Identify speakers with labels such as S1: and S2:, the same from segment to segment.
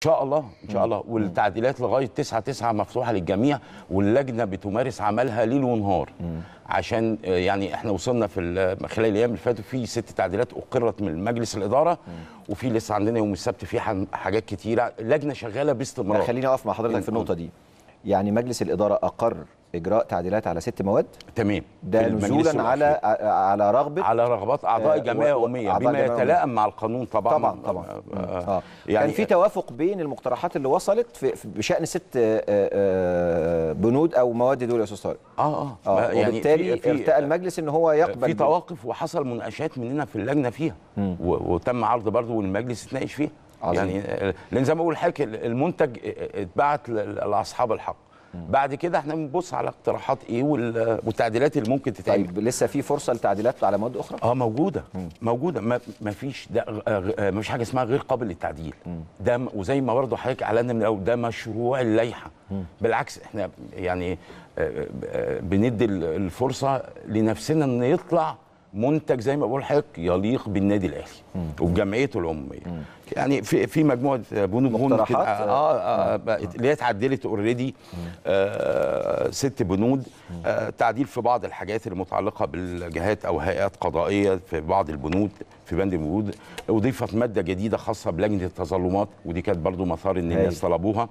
S1: ان شاء الله ان شاء الله والتعديلات لغايه 9 9 مفتوحه للجميع واللجنه بتمارس عملها ليل ونهار عشان آه، يعني احنا وصلنا في خلال الايام اللي فاتوا في ست تعديلات اقرت من مجلس الاداره وفي لسه عندنا يوم السبت في حاجات كتيره لجنه شغاله باستمرار خليني اقف مع حضرتك في النقطه دي يعني مجلس الإدارة أقر
S2: اجراء تعديلات على ست مواد تمام ده نزولا على على رغبه على رغبات اعضاء الجمعيه آه، الامميه بما يتلائم
S1: مع القانون طبعا طبعا طبعا آه،, آه آه
S2: يعني كان في توافق بين المقترحات اللي وصلت في بشان الست آه، بنود او مواد دول يا استاذ
S1: طارق اه اه, آه يعني وبالتالي في ارتأى المجلس ان هو يقبل في تواقف وحصل مناقشات مننا في اللجنه فيها وتم عرض برضه والمجلس اتناقش فيها عظيم. آه، يعني آه، لان زي ما بقول لحضرتك المنتج آه، اتبعت لاصحاب الحق بعد كده احنا بنبص على اقتراحات ايه والتعديلات اللي ممكن تتعمل طيب لسه في فرصه لتعديلات على مواد اخرى اه موجوده مم. موجوده ما فيش ده ما فيش حاجه اسمها غير قابل للتعديل ده وزي ما برضه حضرتك اعلنا من الاول ده مشروع اللائحه بالعكس احنا يعني بندي الفرصه لنفسنا ان يطلع منتج زي ما بقول لحضرتك يليق بالنادي الاهلي وبجمعيته العموميه يعني في في مجموعه بنود بنود اه, آه, آه،, آه. اللي هي اتعدلت اوريدي آه، ست بنود آه تعديل في بعض الحاجات المتعلقه بالجهات او هيئات قضائيه في بعض البنود في بند البنود اضيفت ماده جديده خاصه بلجنه التظلمات ودي كانت برضو مسار ان الناس طلبوها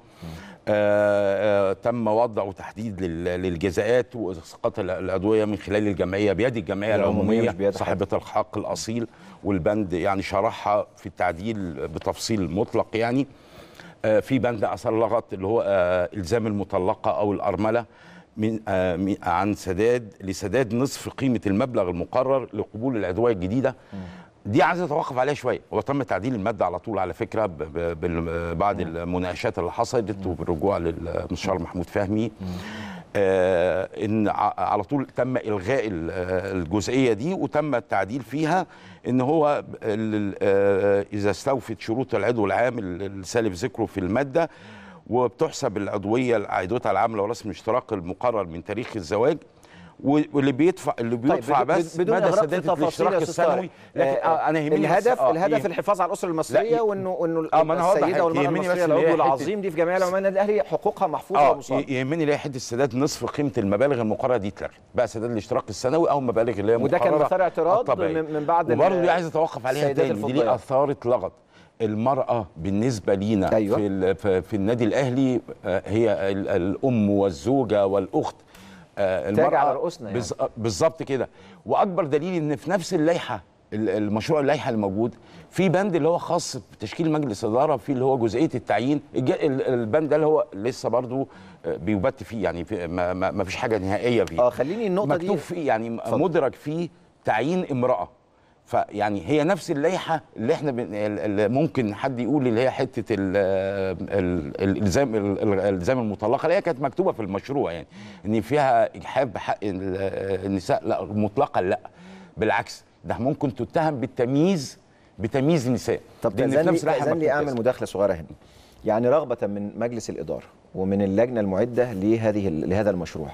S1: آه آه تم وضع وتحديد للجزاءات واسقاط الادويه من خلال الجمعيه بيد الجمعيه العموميه صاحبه الحق الاصيل والبند يعني شرحها في التعديل بتفصيل مطلق يعني آه، في بند لغط اللي هو آه، الزام المطلقه او الارمله آه، من عن سداد لسداد نصف قيمه المبلغ المقرر لقبول العدويه الجديده دي عايز اتوقف عليها شويه هو تم تعديل الماده على طول على فكره بعد المناقشات اللي حصلت وبالرجوع للمستشار محمود فهمي آه، ان على طول تم الغاء آه، الجزئيه دي وتم التعديل فيها ان هو آه، اذا استوفت شروط العضو العام السالف ذكره في الماده وبتحسب العضويه عائدتها العامله ورسم اشتراك المقرر من تاريخ الزواج واللي بيدفع اللي طيب، بيدفع طيب بس بدون مدى سداد الاشتراك السنوي لكن آه،, آه انا يهمني الهدف آه الهدف الحفاظ على الاسره المصريه وانه
S2: انه آه السيده والمراه المصريه العضو العظيم دي في جمعيه العمال الاهلي حقوقها محفوظه آه ومصادره
S1: يهمني ليه حد السداد نصف قيمه المبالغ المقرره دي اتلغت بقى سداد الاشتراك السنوي او المبالغ اللي هي وده كان مثار اعتراض من بعد وبرضه دي عايز اتوقف عليها تاني دي ليه اثار اتلغت المرأة بالنسبة لينا أيوة. في, في النادي الأهلي آه، هي الأم والزوجة والأخت آه، المرأة على رؤوسنا يعني. آه، بالظبط كده واكبر دليل ان في نفس اللائحه المشروع اللائحه الموجود في بند اللي هو خاص بتشكيل مجلس اداره في اللي هو جزئيه التعيين البند ده اللي هو لسه برضو آه، بيبت فيه يعني في ما, فيش حاجه نهائيه فيه اه خليني النقطه مكتوب دي مكتوب فيه يعني فضل. مدرج فيه تعيين امراه فيعني هي نفس اللائحه اللي احنا اللي ممكن حد يقول اللي هي حته الالزام الالزام المطلقه اللي هي كانت مكتوبه في المشروع يعني ان فيها اجحاف بحق النساء لا مطلقا لا بالعكس ده ممكن تتهم بالتمييز بتمييز النساء طب تأذن لي, لي اعمل مداخله صغيره هنا
S2: يعني رغبه من مجلس الاداره ومن اللجنه المعده لهذه لهذا المشروع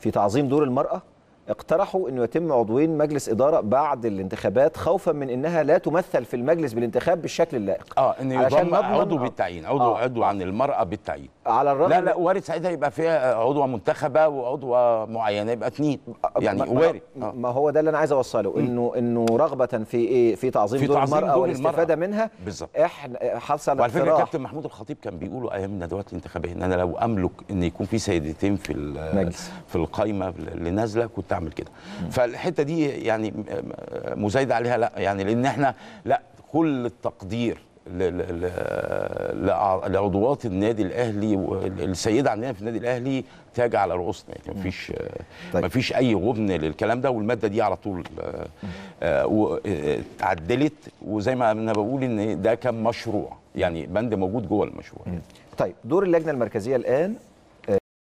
S2: في تعظيم دور المراه اقترحوا أن يتم عضوين مجلس إدارة بعد الانتخابات خوفا من أنها لا تمثل في المجلس بالانتخاب بالشكل اللائق
S1: اه أن يضم عضو بالتعيين عضو آه. عضو عن المرأة بالتعيين على الرغم لا لا وارد ساعتها يبقى فيها عضوة منتخبة وعضوة
S2: معينة يبقى اثنين آه، يعني وارد آه. ما هو ده اللي أنا عايز أوصله إنه إنه رغبة في إيه في تعظيم في دور المرأة والاستفادة منها بالظبط احنا حصل وعلى فكرة كابتن
S1: محمود الخطيب كان بيقولوا أيام الندوات الانتخابية إن أنا لو أملك إن يكون في سيدتين في في القايمة اللي نازلة كنت تعمل كده فالحته دي يعني مزايده عليها لا يعني لان احنا لا كل التقدير لعضوات النادي الاهلي السيده عندنا في النادي الاهلي تاج على رؤوسنا يعني مفيش طيب. مفيش اي غبن للكلام ده والماده دي على طول آه، آه، آه، اتعدلت وزي ما انا بقول ان ده كان مشروع يعني بند موجود جوه المشروع
S2: طيب دور اللجنه المركزيه الان